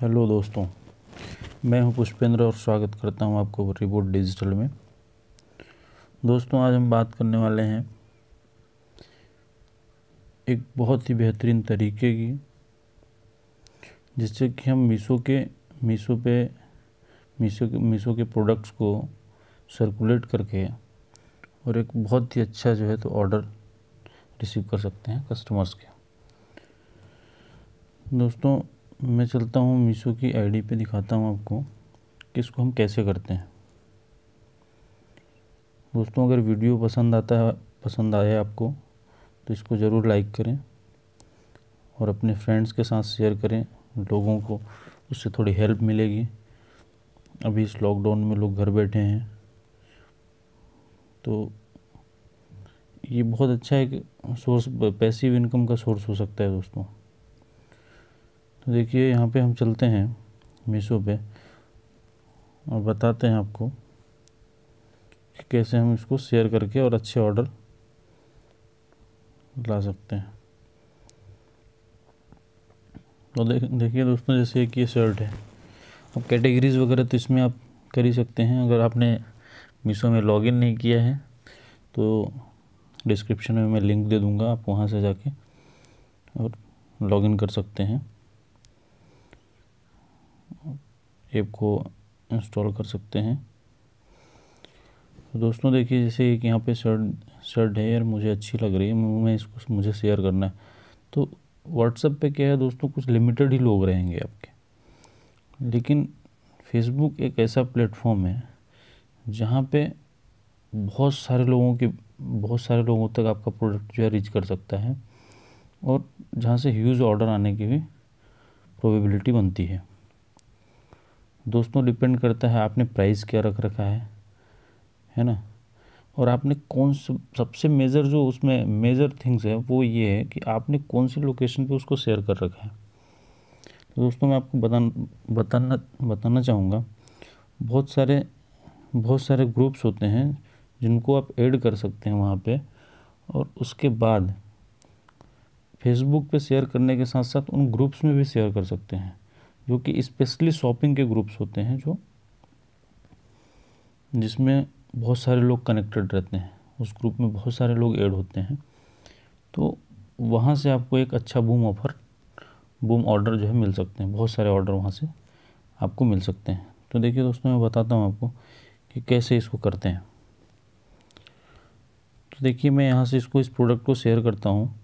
hello दोस्तों मैं हूं पुष्पेंद्र और स्वागत करता हूं आपको रिपोर्ट डिजिटल में दोस्तों आज हम बात करने वाले हैं एक बहुत ही बेहतरीन तरीके की जिससे कि हम मीशो के मीशो पे मीशो के मीशो के प्रोडक्ट्स को सर्कुलेट करके और एक बहुत ही अच्छा जो है तो ऑर्डर रिसीव कर सकते हैं कस्टमर्स के दोस्तों मैं चलता हूँ मीशो की आईडी पे दिखाता हूँ आपको कि इसको हम कैसे करते हैं दोस्तों अगर वीडियो पसंद आता है पसंद आया आपको तो इसको ज़रूर लाइक करें और अपने फ्रेंड्स के साथ शेयर करें लोगों को उससे थोड़ी हेल्प मिलेगी अभी इस लॉकडाउन में लोग घर बैठे हैं तो ये बहुत अच्छा एक सोर्स पैसिव इनकम का सोर्स हो सकता है दोस्तों तो देखिए यहाँ पे हम चलते हैं मीशो पे और बताते हैं आपको कि कैसे हम इसको शेयर करके और अच्छे ऑर्डर ला सकते हैं तो देख देखिए दोस्तों जैसे कि ये शर्ट है अब कैटेगरीज वगैरह तो इसमें आप कर ही सकते हैं अगर आपने मीशो में लॉगिन नहीं किया है तो डिस्क्रिप्शन में मैं लिंक दे दूँगा आप वहाँ से जाके और लॉगिन कर सकते हैं ऐप को इंस्टॉल कर सकते हैं तो दोस्तों देखिए जैसे एक यहाँ पे शर्ट शर्ट है यार मुझे अच्छी लग रही है मैं इसको मुझे शेयर करना है तो व्हाट्सएप पे क्या है दोस्तों कुछ लिमिटेड ही लोग रहेंगे आपके लेकिन फेसबुक एक ऐसा प्लेटफॉर्म है जहाँ पे बहुत सारे लोगों के बहुत सारे लोगों तक आपका प्रोडक्ट जो है रीच कर सकता है और जहाँ से ह्यूज ऑर्डर आने की भी प्रोबेबिलिटी बनती है दोस्तों डिपेंड करता है आपने प्राइस क्या रख रखा है है ना और आपने कौन सा सबसे मेजर जो उसमें मेजर थिंग्स है वो ये है कि आपने कौन सी लोकेशन पे उसको शेयर कर रखा है तो दोस्तों मैं आपको बतान बताना बताना चाहूँगा बहुत सारे बहुत सारे ग्रुप्स होते हैं जिनको आप ऐड कर सकते हैं वहाँ पे और उसके बाद फेसबुक पे शेयर करने के साथ साथ उन ग्रुप्स में भी शेयर कर सकते हैं जो कि स्पेशली शॉपिंग के ग्रुप्स होते हैं जो जिसमें बहुत सारे लोग कनेक्टेड रहते हैं उस ग्रुप में बहुत सारे लोग ऐड होते हैं तो वहाँ से आपको एक अच्छा बूम ऑफर बूम ऑर्डर जो है मिल सकते हैं बहुत सारे ऑर्डर वहाँ से आपको मिल सकते हैं तो देखिए दोस्तों मैं बताता हूँ आपको कि कैसे इसको करते हैं तो देखिए मैं यहाँ से इसको इस प्रोडक्ट को शेयर करता हूँ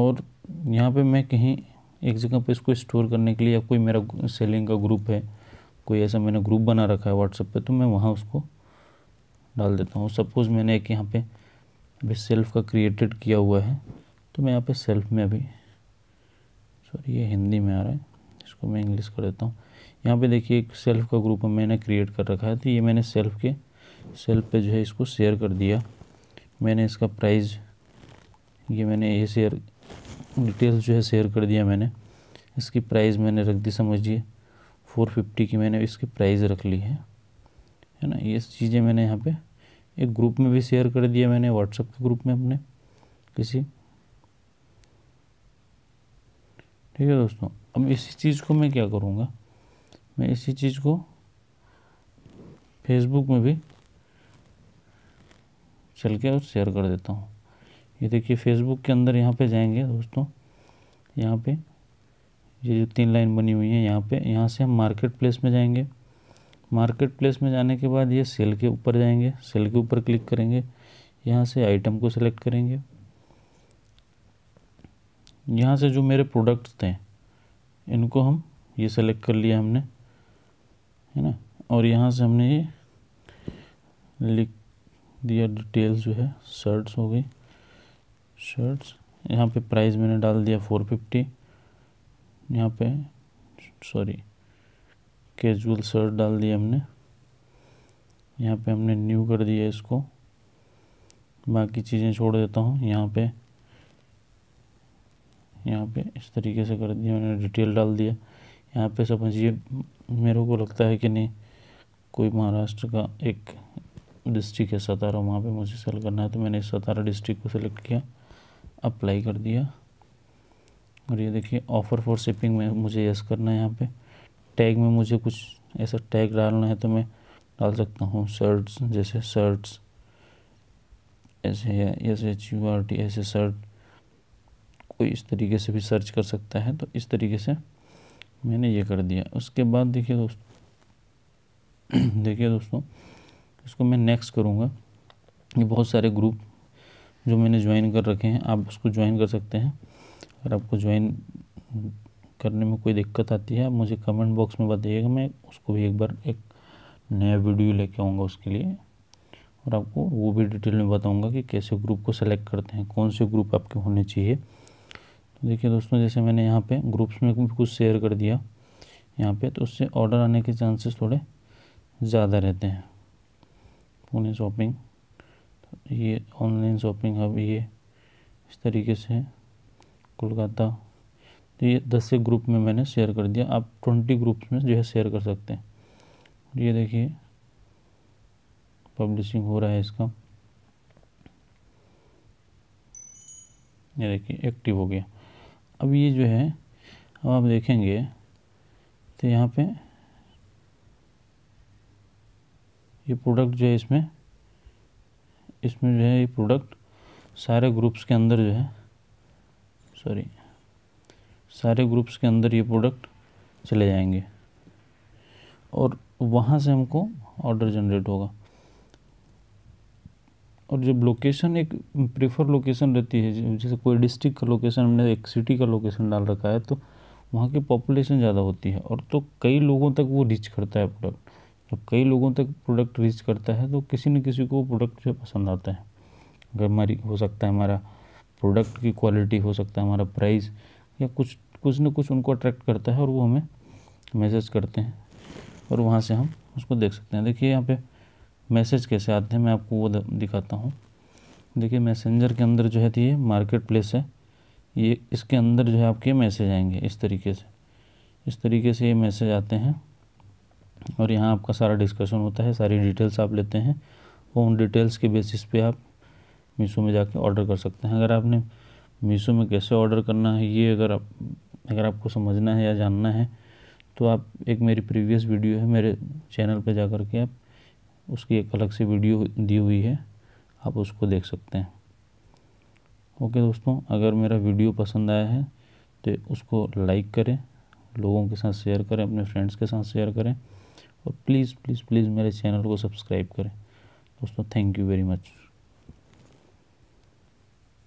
और यहाँ पे मैं कहीं एक जगह पर इसको स्टोर करने के लिए या कोई मेरा सेलिंग का ग्रुप है कोई ऐसा मैंने ग्रुप बना रखा है व्हाट्सएप पे तो मैं वहाँ उसको डाल देता हूँ सपोज़ मैंने एक यहाँ पे अभी सेल्फ का क्रिएटेड किया हुआ है तो मैं यहाँ पे सेल्फ में अभी सॉरी ये हिंदी में आ रहा है इसको मैं इंग्लिश कर देता हूँ यहाँ पे देखिए एक सेल्फ का ग्रुप मैंने क्रिएट कर रखा है तो ये मैंने सेल्फ के सेल्फ पे जो है इसको शेयर कर दिया मैंने इसका प्राइज ये मैंने ये शेयर डिटेल्स जो है शेयर कर दिया मैंने इसकी प्राइस मैंने रख दी समझिए फोर फिफ्टी की मैंने इसकी प्राइस रख ली है है ना ये चीज़ें मैंने यहाँ पे एक ग्रुप में भी शेयर कर दिया मैंने व्हाट्सएप के ग्रुप में अपने किसी ठीक है दोस्तों अब इसी चीज़ को मैं क्या करूँगा मैं इसी चीज़ को फेसबुक में भी चल के और शेयर कर देता हूँ ये देखिए फेसबुक के अंदर यहाँ पे जाएंगे दोस्तों यहाँ पे ये जो तीन लाइन बनी हुई है यहाँ पे यहाँ से हम मार्केट प्लेस में जाएंगे मार्केट प्लेस में जाने के बाद ये सेल के ऊपर जाएंगे सेल के ऊपर क्लिक करेंगे यहाँ से आइटम को सिलेक्ट करेंगे यहाँ से जो मेरे प्रोडक्ट्स थे इनको हम ये सेलेक्ट कर लिया हमने है ना और यहाँ से हमने ये लिख दिया डिटेल्स जो है शर्ट्स हो गई शर्ट्स यहाँ पे प्राइस मैंने डाल दिया फोर फिफ्टी यहाँ पे सॉरी कैजुअल शर्ट डाल दिया हमने यहाँ पे हमने न्यू कर दिया इसको बाकी चीज़ें छोड़ देता हूँ यहाँ पे यहाँ पे इस तरीके से कर दिया मैंने डिटेल डाल दिया यहाँ पे समझिए मेरे को लगता है कि नहीं कोई महाराष्ट्र का एक डिस्ट्रिक्ट है सतारा वहाँ पे मुझे सेल करना है तो मैंने सतारा डिस्ट्रिक्ट को सेलेक्ट किया अप्लाई कर दिया और ये देखिए ऑफ़र फॉर शिपिंग में मुझे यस करना है यहाँ पे टैग में मुझे कुछ ऐसा टैग डालना है तो मैं डाल सकता हूँ शर्ट्स जैसे शर्ट्स ऐसे S H U R T ऐसे शर्ट कोई इस तरीके से भी सर्च कर सकता है तो इस तरीके से मैंने ये कर दिया उसके बाद देखिए दोस्त देखिए दोस्तों इसको मैं नेक्स्ट करूँगा ये बहुत सारे ग्रुप जो मैंने ज्वाइन कर रखे हैं आप उसको ज्वाइन कर सकते हैं अगर आपको ज्वाइन करने में कोई दिक्कत आती है आप मुझे कमेंट बॉक्स में बताइएगा मैं उसको भी एक बार एक नया वीडियो लेके आऊँगा उसके लिए और आपको वो भी डिटेल में बताऊँगा कि कैसे ग्रुप को सेलेक्ट करते हैं कौन से ग्रुप आपके होने चाहिए तो देखिए दोस्तों जैसे मैंने यहाँ पे ग्रुप्स में कुछ शेयर कर दिया यहाँ पे तो उससे ऑर्डर आने के चांसेस थोड़े ज़्यादा रहते हैं पुणे शॉपिंग ये ऑनलाइन शॉपिंग हब ये इस तरीके से कोलकाता तो ये दस से ग्रुप में मैंने शेयर कर दिया आप ट्वेंटी ग्रुप्स में जो है शेयर कर सकते हैं ये देखिए पब्लिशिंग हो रहा है इसका ये देखिए एक्टिव हो गया अब ये जो है अब आप देखेंगे तो यहाँ पे ये प्रोडक्ट जो है इसमें इसमें जो है ये प्रोडक्ट सारे ग्रुप्स के अंदर जो है सॉरी सारे ग्रुप्स के अंदर ये प्रोडक्ट चले जाएंगे और वहाँ से हमको ऑर्डर जनरेट होगा और जब लोकेशन एक प्रेफर लोकेशन रहती है जैसे कोई डिस्ट्रिक्ट का लोकेशन हमने एक सिटी का लोकेशन डाल रखा है तो वहाँ की पॉपुलेशन ज़्यादा होती है और तो कई लोगों तक वो रीच करता है प्रोडक्ट जब कई लोगों तक प्रोडक्ट रीच करता है तो किसी न किसी को प्रोडक्ट जो पसंद आता है अगर हमारी हो सकता है हमारा प्रोडक्ट की क्वालिटी हो सकता है हमारा प्राइस या कुछ कुछ न कुछ उनको अट्रैक्ट करता है और वो हमें मैसेज करते हैं और वहाँ से हम उसको देख सकते हैं देखिए यहाँ पे मैसेज कैसे आते हैं मैं आपको वो दिखाता हूँ देखिए मैसेंजर के अंदर जो है तो ये मार्केट प्लेस है ये इसके अंदर जो है आपके मैसेज आएंगे इस तरीके से इस तरीके से ये मैसेज आते हैं और यहाँ आपका सारा डिस्कशन होता है सारी डिटेल्स आप लेते हैं और उन डिटेल्स के बेसिस पे आप मीशो में जाके ऑर्डर कर सकते हैं अगर आपने मीशो में कैसे ऑर्डर करना है ये अगर आप अगर आपको समझना है या जानना है तो आप एक मेरी प्रीवियस वीडियो है मेरे चैनल पे जा करके के आप उसकी एक अलग से वीडियो दी हुई है आप उसको देख सकते हैं ओके दोस्तों अगर मेरा वीडियो पसंद आया है तो उसको लाइक करें लोगों के साथ शेयर करें अपने फ्रेंड्स के साथ शेयर करें और प्लीज़ प्लीज़ प्लीज़ मेरे चैनल को सब्सक्राइब करें दोस्तों थैंक यू वेरी मच